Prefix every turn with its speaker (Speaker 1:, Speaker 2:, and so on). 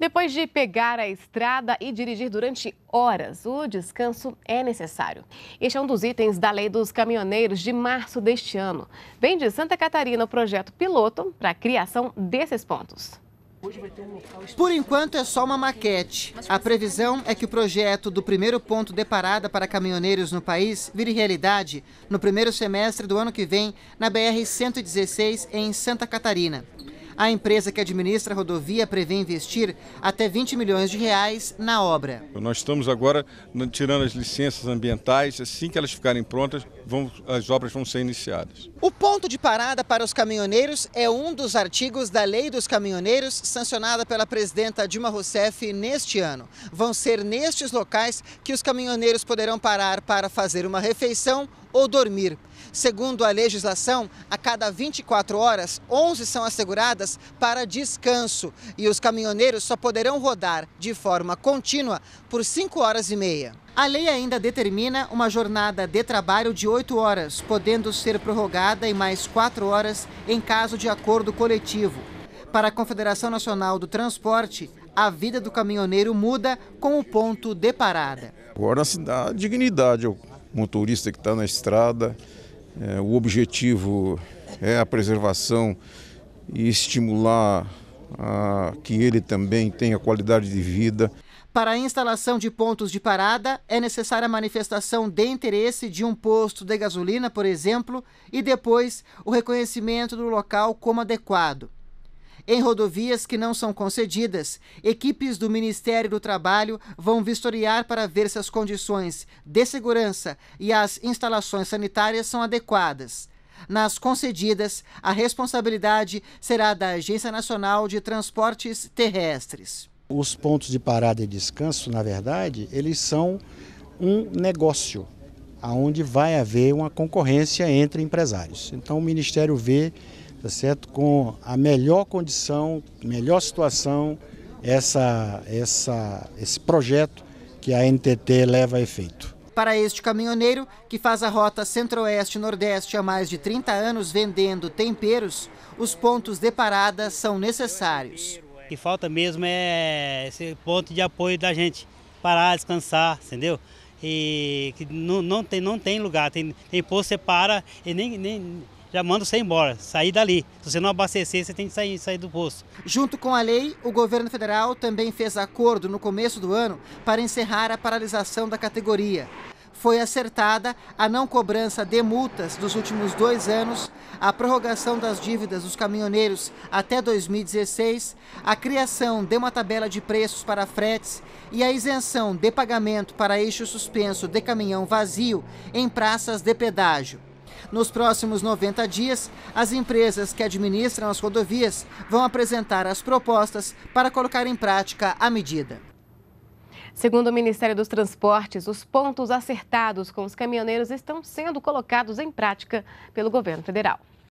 Speaker 1: Depois de pegar a estrada e dirigir durante horas, o descanso é necessário. Este é um dos itens da Lei dos Caminhoneiros de março deste ano. Vem de Santa Catarina o projeto piloto para a criação desses pontos. Por enquanto é só uma maquete. A previsão é que o projeto do primeiro ponto de parada para caminhoneiros no país vire realidade no primeiro semestre do ano que vem na BR-116 em Santa Catarina. A empresa que administra a rodovia prevê investir até 20 milhões de reais na obra. Nós estamos agora tirando as licenças ambientais, assim que elas ficarem prontas, vão, as obras vão ser iniciadas. O ponto de parada para os caminhoneiros é um dos artigos da Lei dos Caminhoneiros, sancionada pela presidenta Dilma Rousseff neste ano. Vão ser nestes locais que os caminhoneiros poderão parar para fazer uma refeição ou dormir. Segundo a legislação, a cada 24 horas, 11 são asseguradas para descanso e os caminhoneiros só poderão rodar de forma contínua por 5 horas e meia. A lei ainda determina uma jornada de trabalho de 8 horas, podendo ser prorrogada em mais 4 horas em caso de acordo coletivo. Para a Confederação Nacional do Transporte, a vida do caminhoneiro muda com o ponto de parada. Agora se dá dignidade ao motorista que está na estrada. É, o objetivo é a preservação e estimular que ele também tenha qualidade de vida. Para a instalação de pontos de parada, é necessária a manifestação de interesse de um posto de gasolina, por exemplo, e depois o reconhecimento do local como adequado. Em rodovias que não são concedidas, equipes do Ministério do Trabalho vão vistoriar para ver se as condições de segurança e as instalações sanitárias são adequadas. Nas concedidas, a responsabilidade será da Agência Nacional de Transportes Terrestres. Os pontos de parada e descanso, na verdade, eles são um negócio aonde vai haver uma concorrência entre empresários. Então o Ministério vê, tá certo, com a melhor condição, melhor situação essa, essa, esse projeto que a NTT leva a efeito. Para este caminhoneiro, que faz a rota centro-oeste-nordeste há mais de 30 anos vendendo temperos, os pontos de parada são necessários. O que falta mesmo é esse ponto de apoio da gente parar, descansar, entendeu? E que não, não, tem, não tem lugar, tem, tem posto, você para e nem, nem já manda você embora, sair dali. Se você não abastecer, você tem que sair, sair do posto. Junto com a lei, o governo federal também fez acordo no começo do ano para encerrar a paralisação da categoria. Foi acertada a não cobrança de multas dos últimos dois anos, a prorrogação das dívidas dos caminhoneiros até 2016, a criação de uma tabela de preços para fretes e a isenção de pagamento para eixo suspenso de caminhão vazio em praças de pedágio. Nos próximos 90 dias, as empresas que administram as rodovias vão apresentar as propostas para colocar em prática a medida. Segundo o Ministério dos Transportes, os pontos acertados com os caminhoneiros estão sendo colocados em prática pelo governo federal.